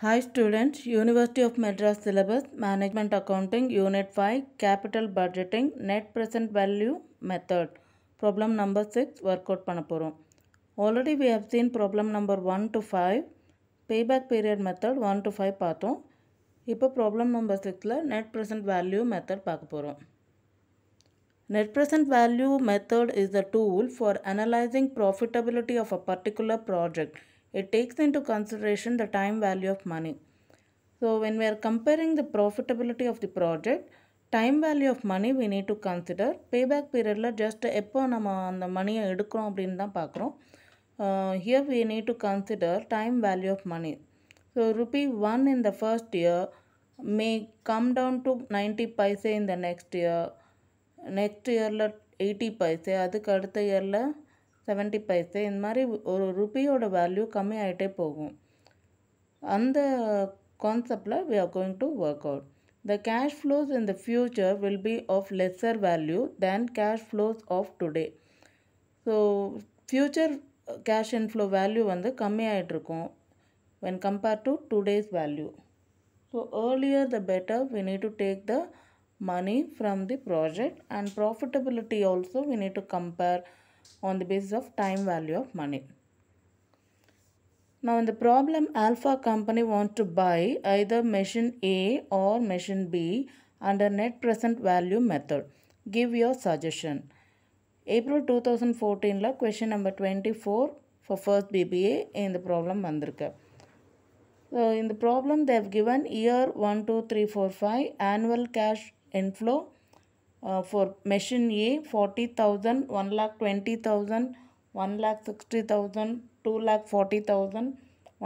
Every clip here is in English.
Hi students, University of Madras syllabus, Management Accounting, Unit 5, Capital Budgeting, Net Present Value Method. Problem number 6, workout panapuro. Already we have seen problem number 1 to 5, Payback Period Method 1 to 5 paatho. Ipa problem number 6 la Net Present Value Method paakapuro. Net Present Value Method is the tool for analyzing profitability of a particular project. it takes into consideration the time value of money. So when we are comparing the profitability of the project, time value of money we need to consider payback பீரியடில் just எப்போ நம்ம அந்த மணியை எடுக்கிறோம் அப்படின்னு தான் பார்க்குறோம் here we need to consider time value of money so rupee one in the first year may come down to ninety paise இந்த நெக்ஸ்ட் இயர் நெக்ஸ்ட் இயரில் எயிட்டி பைசே அதுக்கு அடுத்த இயரில் செவன்ட்டி பைஸு இந்த மாதிரி ஒரு ருப்பியோட வேல்யூ கம்மி ஆகிட்டே போகும் அந்த கான்செப்டில் we are going to work out the cash flows in the future will be of lesser value than cash flows of today so future cash inflow value வந்து கம்மியாகிட்ருக்கும் when compare to today's value so earlier the better we need to take the money from the project and profitability also we need to compare on the basis of time value of money. Now in the problem alpha company want to buy either machine A or machine B under net present value method. Give your suggestion. April 2014 la question number 24 for first BBA in the problem வந்திருக்கு. So in the problem they have given year 1, 2, 3, 4, 5 annual cash inflow for machine ये forty thousand one lakh twenty thousand one lakh sixty thousand two lakh forty thousand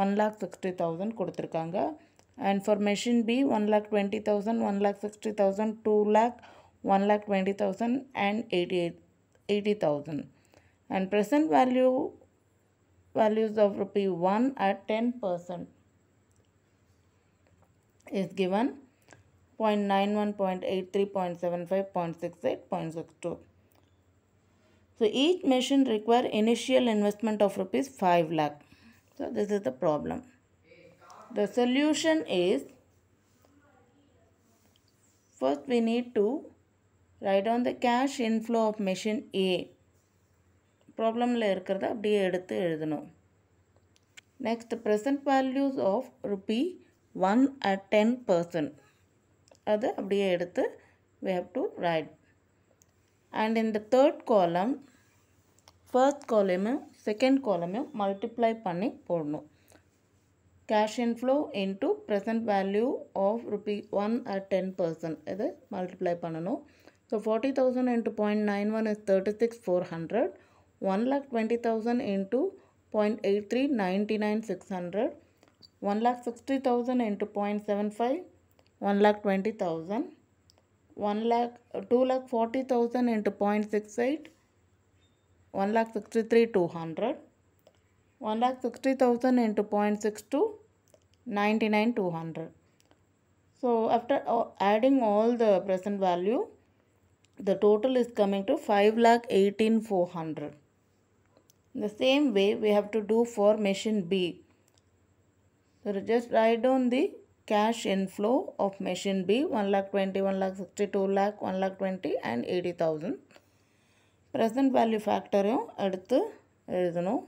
one lakh sixty thousand கொடுத்துருக்காங்க and for machine B one lakh twenty thousand one lakh sixty thousand two lakh one lakh twenty thousand and eighty eight eighty thousand and present value values of rupee 1 at 10 percent is given 0.91, 0.75, 0.68, 0.62. So each machine require initial investment of rupees 5 lakh. So this is the problem. The solution is first we need to write down the cash inflow of machine A. Problem layer இருக்கிறத அப்படியே எடுத்து எழுதணும் Next present values of rupee one at ten percent. அது அப்படியே எடுத்து we have to write and in the third column first column second column multiply பண்ணி போடணும் cash inflow into present value of rupee 1 at 10% இது multiply பண்ணணும் so 40000 into 0.91 is 36400 120000 into 0.83 99600 160000 into 0.75 1 lakh 20,000. 1 lakh, 2 lakh 40,000 into 0.68, 1 lakh 63, two hundred, one 1 lakh 60,000 into 0.62, 200. So after adding all the present value, the total is coming to 5 lakh eighteen four hundred. The same way we have to do for machine B. So just write down the cash inflow of machine B 1 lakh 20, 1 lakh 62 lakh, 1 lakh 20 and 80,000. Present value factor எடுத்து எழுதணும்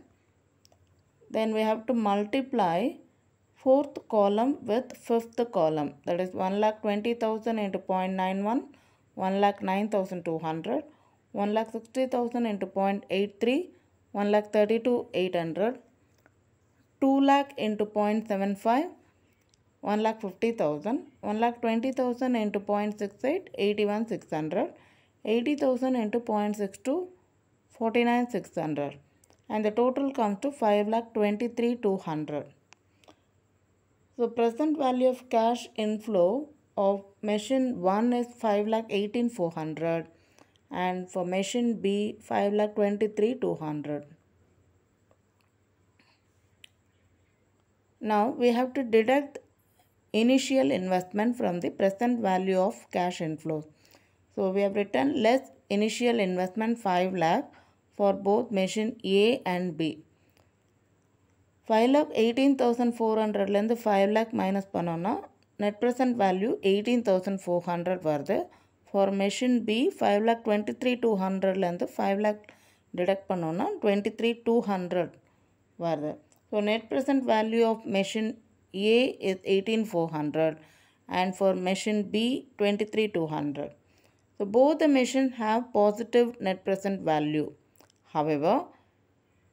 then we have to multiply fourth column with fifth column that is 1 lakh 20,000 into 0.91 1 lakh 9,200 1 lakh 60,000 into 0.83 1 lakh 32,800 2 lakh into 0.75 one lakh fifty thousand, one lakh twenty thousand into point six eight eighty one six hundred, eighty thousand into point six two forty nine six hundred, and the total comes to 5 lakh 23 200 so present value of cash inflow of machine 1 is 5 lakh eighteen four hundred, and for machine b 5 lakh 23 200 now we have to deduct initial investment from the present value of cash inflows. So we have written less initial investment 5 lakh for both machine A and B. 5 lakh 18,400 இருந்து 5 lakh minus panona net present value 18,400 வருது for machine B 5 lakh 23,200 இருந்து 5 lakh deduct பண்ணோம்னா 23,200 வருது. So net present value of machine a is 18400 and for machine B 23200. So both the machines have positive net present value. However,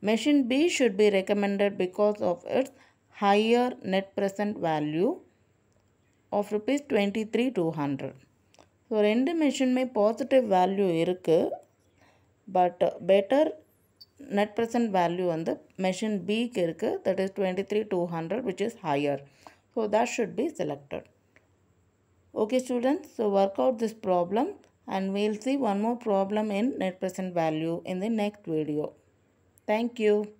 machine B should be recommended because of its higher net present value of rupees 23200. end machine may positive value இருக்குது but better net present value on the machine B kirk that is 23200 which is higher. So that should be selected. Okay students, so work out this problem and we'll see one more problem in net present value in the next video. Thank you.